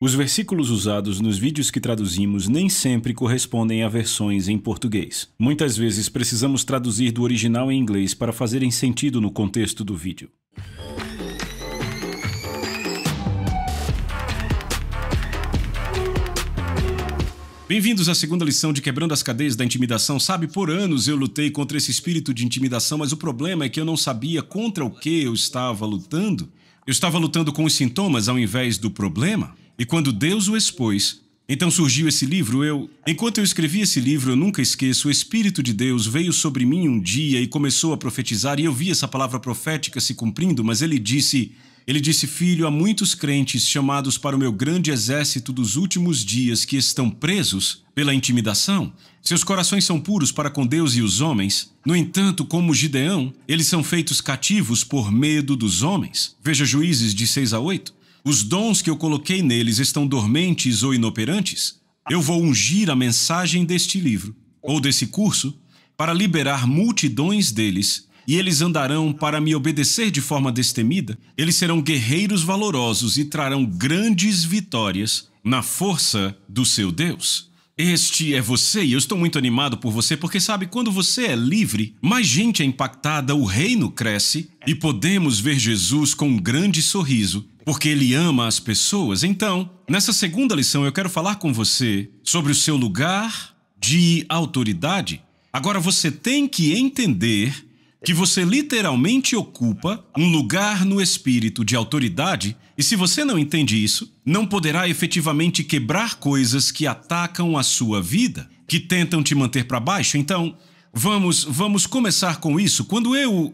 Os versículos usados nos vídeos que traduzimos nem sempre correspondem a versões em português. Muitas vezes precisamos traduzir do original em inglês para fazerem sentido no contexto do vídeo. Bem-vindos à segunda lição de Quebrando as Cadeias da Intimidação. Sabe, por anos eu lutei contra esse espírito de intimidação, mas o problema é que eu não sabia contra o que eu estava lutando. Eu estava lutando com os sintomas ao invés do problema. E quando Deus o expôs, então surgiu esse livro. Eu, enquanto eu escrevi esse livro, eu nunca esqueço, o espírito de Deus veio sobre mim um dia e começou a profetizar e eu vi essa palavra profética se cumprindo, mas ele disse, ele disse: "Filho, há muitos crentes chamados para o meu grande exército dos últimos dias que estão presos pela intimidação. Seus corações são puros para com Deus e os homens. No entanto, como Gideão, eles são feitos cativos por medo dos homens." Veja Juízes de 6 a 8. Os dons que eu coloquei neles estão dormentes ou inoperantes? Eu vou ungir a mensagem deste livro, ou desse curso, para liberar multidões deles, e eles andarão para me obedecer de forma destemida. Eles serão guerreiros valorosos e trarão grandes vitórias na força do seu Deus. Este é você e eu estou muito animado por você porque sabe quando você é livre, mais gente é impactada, o reino cresce e podemos ver Jesus com um grande sorriso, porque ele ama as pessoas. Então, nessa segunda lição eu quero falar com você sobre o seu lugar de autoridade. Agora você tem que entender que você literalmente ocupa um lugar no espírito de autoridade e se você não entende isso, não poderá efetivamente quebrar coisas que atacam a sua vida, que tentam te manter para baixo. Então, vamos, vamos começar com isso. Quando eu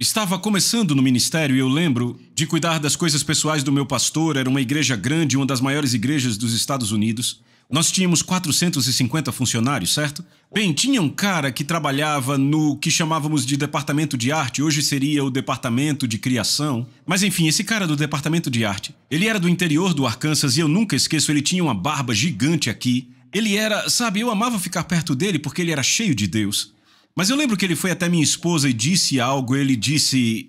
Estava começando no ministério eu lembro de cuidar das coisas pessoais do meu pastor. Era uma igreja grande, uma das maiores igrejas dos Estados Unidos. Nós tínhamos 450 funcionários, certo? Bem, tinha um cara que trabalhava no que chamávamos de departamento de arte, hoje seria o departamento de criação. Mas enfim, esse cara do departamento de arte, ele era do interior do Arkansas e eu nunca esqueço, ele tinha uma barba gigante aqui. Ele era, sabe, eu amava ficar perto dele porque ele era cheio de Deus. Mas eu lembro que ele foi até minha esposa e disse algo, ele disse: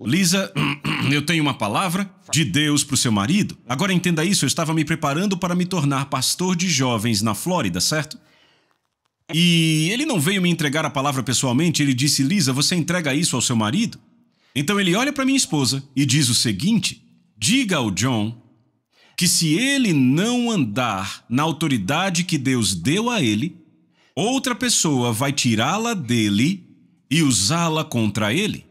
Lisa, eu tenho uma palavra de Deus para o seu marido. Agora entenda isso, eu estava me preparando para me tornar pastor de jovens na Flórida, certo? E ele não veio me entregar a palavra pessoalmente, ele disse: Lisa, você entrega isso ao seu marido? Então ele olha para minha esposa e diz o seguinte: diga ao John que se ele não andar na autoridade que Deus deu a ele, outra pessoa vai tirá-la dele e usá-la contra ele.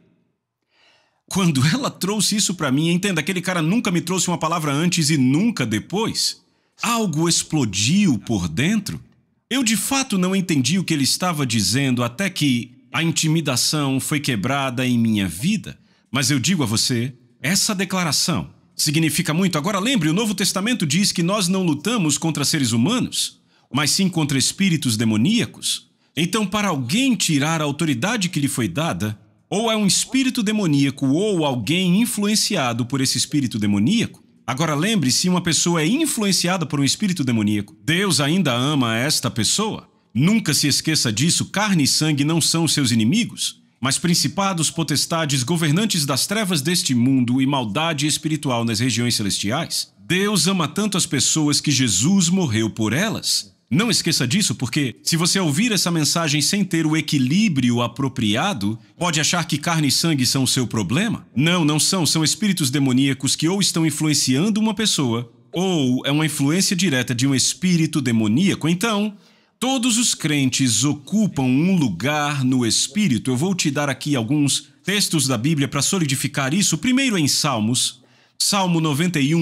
Quando ela trouxe isso para mim, entenda, aquele cara nunca me trouxe uma palavra antes e nunca depois. Algo explodiu por dentro. Eu de fato não entendi o que ele estava dizendo até que a intimidação foi quebrada em minha vida. Mas eu digo a você, essa declaração significa muito. Agora lembre, o Novo Testamento diz que nós não lutamos contra seres humanos, mas sim contra espíritos demoníacos. Então, para alguém tirar a autoridade que lhe foi dada, ou é um espírito demoníaco ou alguém influenciado por esse espírito demoníaco? Agora lembre-se, uma pessoa é influenciada por um espírito demoníaco. Deus ainda ama esta pessoa? Nunca se esqueça disso, carne e sangue não são seus inimigos, mas principados, potestades, governantes das trevas deste mundo e maldade espiritual nas regiões celestiais. Deus ama tanto as pessoas que Jesus morreu por elas. Não esqueça disso, porque se você ouvir essa mensagem sem ter o equilíbrio apropriado, pode achar que carne e sangue são o seu problema. Não, não são, são espíritos demoníacos que ou estão influenciando uma pessoa, ou é uma influência direta de um espírito demoníaco. Então, todos os crentes ocupam um lugar no espírito. Eu vou te dar aqui alguns textos da Bíblia para solidificar isso. Primeiro em Salmos, Salmo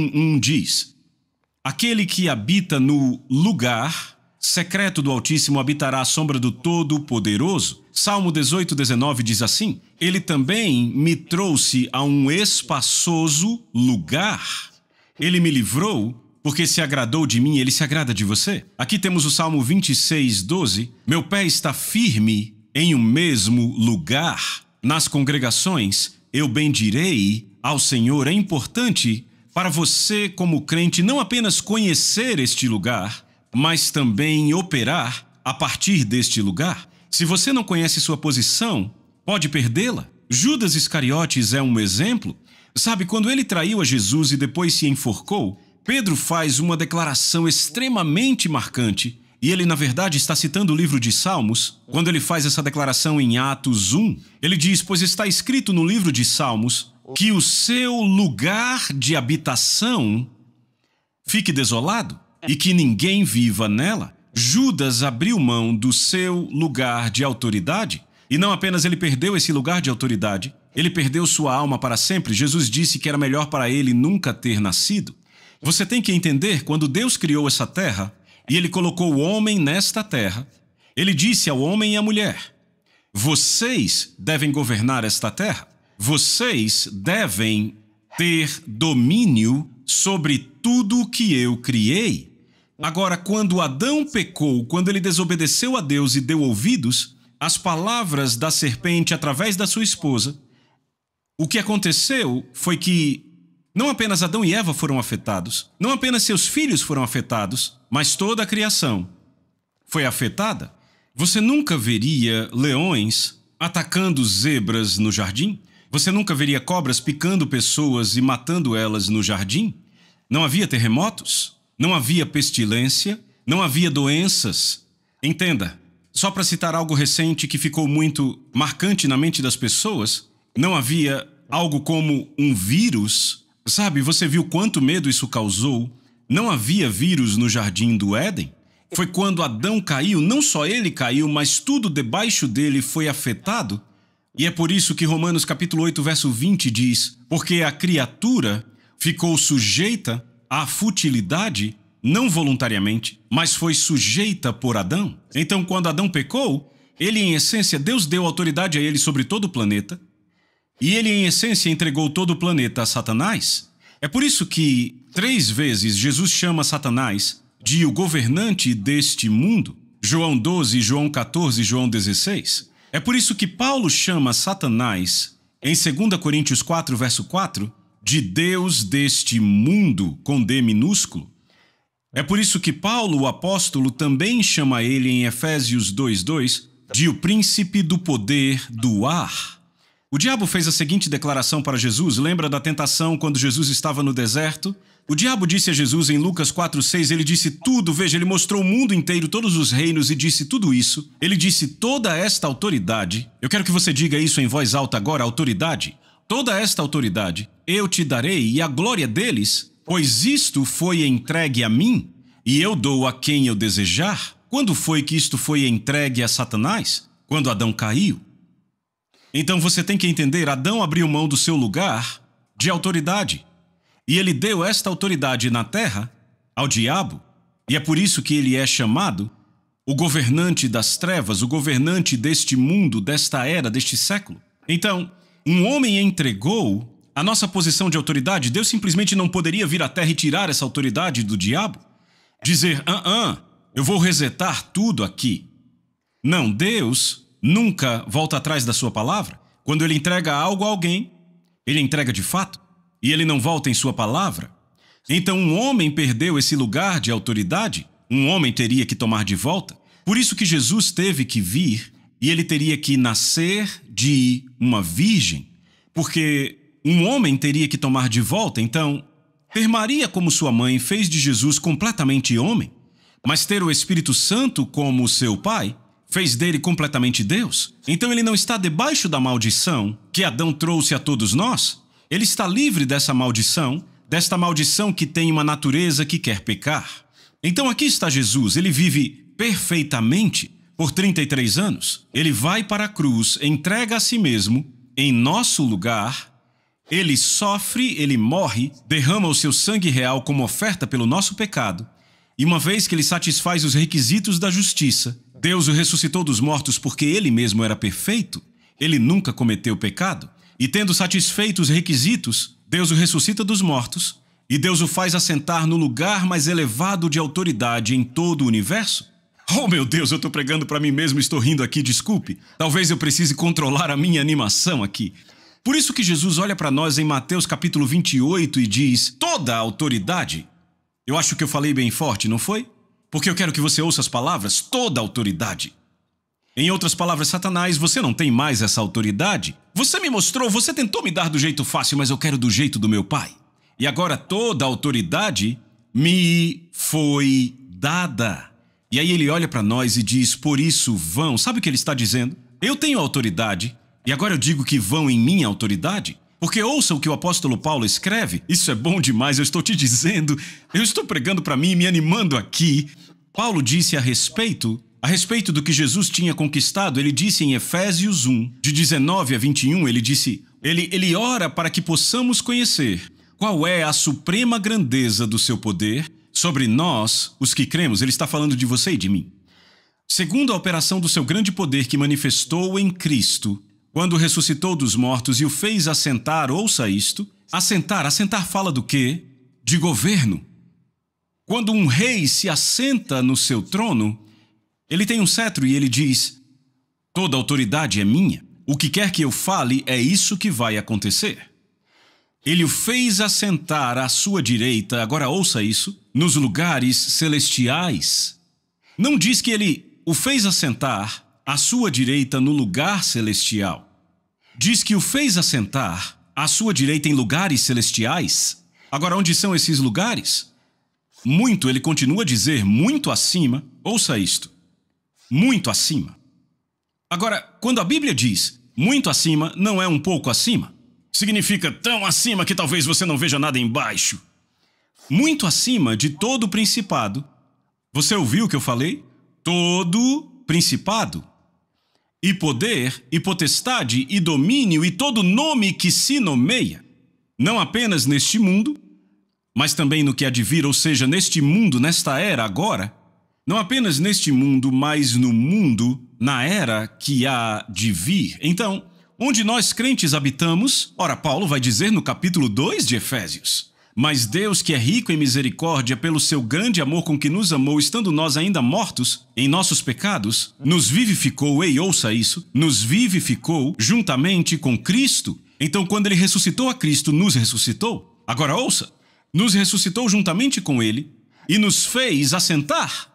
1 diz: Aquele que habita no lugar secreto do Altíssimo habitará a sombra do Todo-Poderoso. Salmo 18, 19 diz assim: Ele também me trouxe a um espaçoso lugar. Ele me livrou, porque se agradou de mim, ele se agrada de você. Aqui temos o Salmo 26, 12: Meu pé está firme em o um mesmo lugar. Nas congregações, eu bendirei ao Senhor. É importante para você, como crente, não apenas conhecer este lugar, mas também operar a partir deste lugar? Se você não conhece sua posição, pode perdê-la. Judas Iscariotes é um exemplo. Sabe, quando ele traiu a Jesus e depois se enforcou, Pedro faz uma declaração extremamente marcante, e ele, na verdade, está citando o livro de Salmos. Quando ele faz essa declaração em Atos 1, ele diz: Pois está escrito no livro de Salmos que o seu lugar de habitação fique desolado e que ninguém viva nela, Judas abriu mão do seu lugar de autoridade, e não apenas ele perdeu esse lugar de autoridade, ele perdeu sua alma para sempre. Jesus disse que era melhor para ele nunca ter nascido. Você tem que entender, quando Deus criou essa terra e ele colocou o homem nesta terra, ele disse ao homem e à mulher: Vocês devem governar esta terra. Vocês devem ter domínio sobre tudo o que eu criei. Agora, quando Adão pecou, quando ele desobedeceu a Deus e deu ouvidos às palavras da serpente através da sua esposa, o que aconteceu foi que não apenas Adão e Eva foram afetados, não apenas seus filhos foram afetados, mas toda a criação foi afetada. Você nunca veria leões atacando zebras no jardim? Você nunca veria cobras picando pessoas e matando elas no jardim? Não havia terremotos? não havia pestilência, não havia doenças. Entenda, só para citar algo recente que ficou muito marcante na mente das pessoas, não havia algo como um vírus. Sabe, você viu quanto medo isso causou? Não havia vírus no jardim do Éden? Foi quando Adão caiu, não só ele caiu, mas tudo debaixo dele foi afetado? E é por isso que Romanos capítulo 8, verso 20 diz: "Porque a criatura ficou sujeita à futilidade, não voluntariamente, mas foi sujeita por Adão. Então, quando Adão pecou, ele, em essência, Deus deu autoridade a ele sobre todo o planeta, e ele, em essência, entregou todo o planeta a Satanás. É por isso que, três vezes, Jesus chama Satanás de o governante deste mundo. João 12, João 14, João 16. É por isso que Paulo chama Satanás, em 2 Coríntios 4, verso 4, de Deus deste mundo com D minúsculo. É por isso que Paulo, o apóstolo, também chama ele em Efésios 2:2 de o príncipe do poder do ar. O diabo fez a seguinte declaração para Jesus, lembra da tentação quando Jesus estava no deserto? O diabo disse a Jesus em Lucas 4,6, ele disse tudo, veja, ele mostrou o mundo inteiro, todos os reinos e disse tudo isso. Ele disse toda esta autoridade. Eu quero que você diga isso em voz alta agora, autoridade. Toda esta autoridade eu te darei e a glória deles, pois isto foi entregue a mim, e eu dou a quem eu desejar. Quando foi que isto foi entregue a Satanás? Quando Adão caiu. Então você tem que entender: Adão abriu mão do seu lugar de autoridade. E ele deu esta autoridade na terra ao diabo. E é por isso que ele é chamado o governante das trevas, o governante deste mundo, desta era, deste século. Então, um homem entregou a nossa posição de autoridade, Deus simplesmente não poderia vir à Terra e tirar essa autoridade do diabo? Dizer, ah, ah, eu vou resetar tudo aqui. Não, Deus nunca volta atrás da sua palavra. Quando ele entrega algo a alguém, ele entrega de fato, e ele não volta em sua palavra. Então um homem perdeu esse lugar de autoridade, um homem teria que tomar de volta. Por isso que Jesus teve que vir e ele teria que nascer de uma virgem, porque um homem teria que tomar de volta, então, ter Maria como sua mãe fez de Jesus completamente homem, mas ter o Espírito Santo como seu pai fez dele completamente Deus. Então ele não está debaixo da maldição que Adão trouxe a todos nós. Ele está livre dessa maldição, desta maldição que tem uma natureza que quer pecar. Então aqui está Jesus, ele vive perfeitamente por 33 anos. Ele vai para a cruz, entrega a si mesmo em nosso lugar ele sofre, ele morre, derrama o seu sangue real como oferta pelo nosso pecado. E uma vez que ele satisfaz os requisitos da justiça, Deus o ressuscitou dos mortos porque ele mesmo era perfeito, ele nunca cometeu pecado. E tendo satisfeito os requisitos, Deus o ressuscita dos mortos e Deus o faz assentar no lugar mais elevado de autoridade em todo o universo? Oh meu Deus, eu estou pregando para mim mesmo, estou rindo aqui, desculpe. Talvez eu precise controlar a minha animação aqui. Por isso que Jesus olha para nós em Mateus capítulo 28 e diz: "Toda a autoridade". Eu acho que eu falei bem forte, não foi? Porque eu quero que você ouça as palavras toda a autoridade. Em outras palavras, Satanás, você não tem mais essa autoridade. Você me mostrou, você tentou me dar do jeito fácil, mas eu quero do jeito do meu pai. E agora toda a autoridade me foi dada. E aí ele olha para nós e diz: Por isso vão. Sabe o que ele está dizendo? Eu tenho autoridade e agora eu digo que vão em minha autoridade? Porque ouça o que o apóstolo Paulo escreve. Isso é bom demais, eu estou te dizendo. Eu estou pregando para mim e me animando aqui. Paulo disse a respeito, a respeito do que Jesus tinha conquistado, ele disse em Efésios 1, de 19 a 21, ele disse: ele, ele ora para que possamos conhecer qual é a suprema grandeza do seu poder sobre nós, os que cremos. Ele está falando de você e de mim. Segundo a operação do seu grande poder que manifestou em Cristo, quando ressuscitou dos mortos e o fez assentar, ouça isto. Assentar, assentar fala do quê? De governo. Quando um rei se assenta no seu trono, ele tem um cetro e ele diz: Toda autoridade é minha. O que quer que eu fale é isso que vai acontecer. Ele o fez assentar à sua direita, agora ouça isso, nos lugares celestiais. Não diz que ele o fez assentar à sua direita no lugar celestial. Diz que o fez assentar à sua direita em lugares celestiais. Agora, onde são esses lugares? Muito, ele continua a dizer, muito acima. Ouça isto: muito acima. Agora, quando a Bíblia diz muito acima, não é um pouco acima? Significa tão acima que talvez você não veja nada embaixo. Muito acima de todo o principado. Você ouviu o que eu falei? Todo principado e poder, e potestade, e domínio, e todo nome que se nomeia, não apenas neste mundo, mas também no que há de vir, ou seja, neste mundo, nesta era agora, não apenas neste mundo, mas no mundo, na era que há de vir. Então, onde nós crentes habitamos, ora, Paulo vai dizer no capítulo 2 de Efésios. Mas Deus, que é rico em misericórdia, pelo seu grande amor com que nos amou, estando nós ainda mortos em nossos pecados, nos vivificou, ei, ouça isso, nos vivificou juntamente com Cristo. Então, quando ele ressuscitou a Cristo, nos ressuscitou. Agora ouça, nos ressuscitou juntamente com ele e nos fez assentar.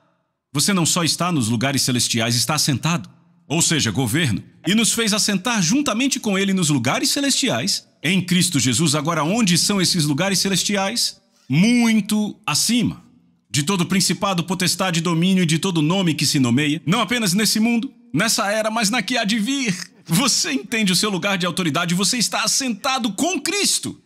Você não só está nos lugares celestiais, está assentado ou seja, governo, e nos fez assentar juntamente com ele nos lugares celestiais, em Cristo Jesus. Agora, onde são esses lugares celestiais? Muito acima de todo principado, potestade, domínio e de todo nome que se nomeia, não apenas nesse mundo, nessa era, mas na que há de vir. Você entende o seu lugar de autoridade, você está assentado com Cristo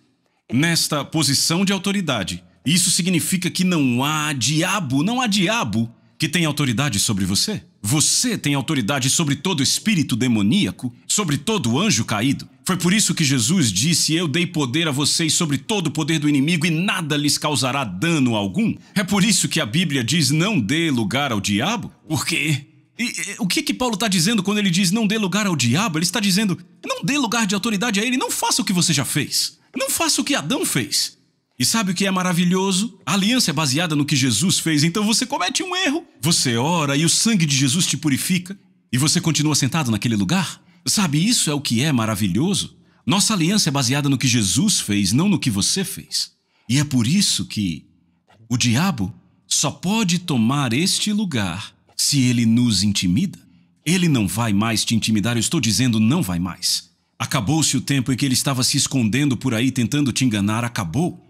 nesta posição de autoridade. Isso significa que não há diabo, não há diabo que tenha autoridade sobre você. Você tem autoridade sobre todo espírito demoníaco, sobre todo anjo caído. Foi por isso que Jesus disse: Eu dei poder a vocês sobre todo o poder do inimigo e nada lhes causará dano algum. É por isso que a Bíblia diz: Não dê lugar ao diabo. Por quê? E, e, o que que Paulo está dizendo quando ele diz: Não dê lugar ao diabo? Ele está dizendo: Não dê lugar de autoridade a ele, não faça o que você já fez. Não faça o que Adão fez. E sabe o que é maravilhoso? A aliança é baseada no que Jesus fez, então você comete um erro. Você ora e o sangue de Jesus te purifica e você continua sentado naquele lugar? Sabe, isso é o que é maravilhoso. Nossa aliança é baseada no que Jesus fez, não no que você fez. E é por isso que o diabo só pode tomar este lugar se ele nos intimida. Ele não vai mais te intimidar, eu estou dizendo não vai mais. Acabou-se o tempo em que ele estava se escondendo por aí tentando te enganar, acabou.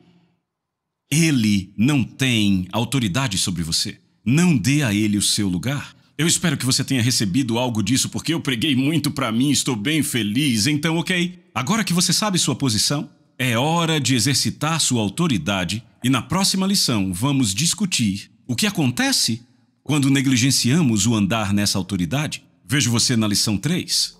Ele não tem autoridade sobre você. Não dê a ele o seu lugar. Eu espero que você tenha recebido algo disso porque eu preguei muito para mim, estou bem feliz. Então, OK. Agora que você sabe sua posição, é hora de exercitar sua autoridade e na próxima lição vamos discutir o que acontece quando negligenciamos o andar nessa autoridade. Vejo você na lição 3.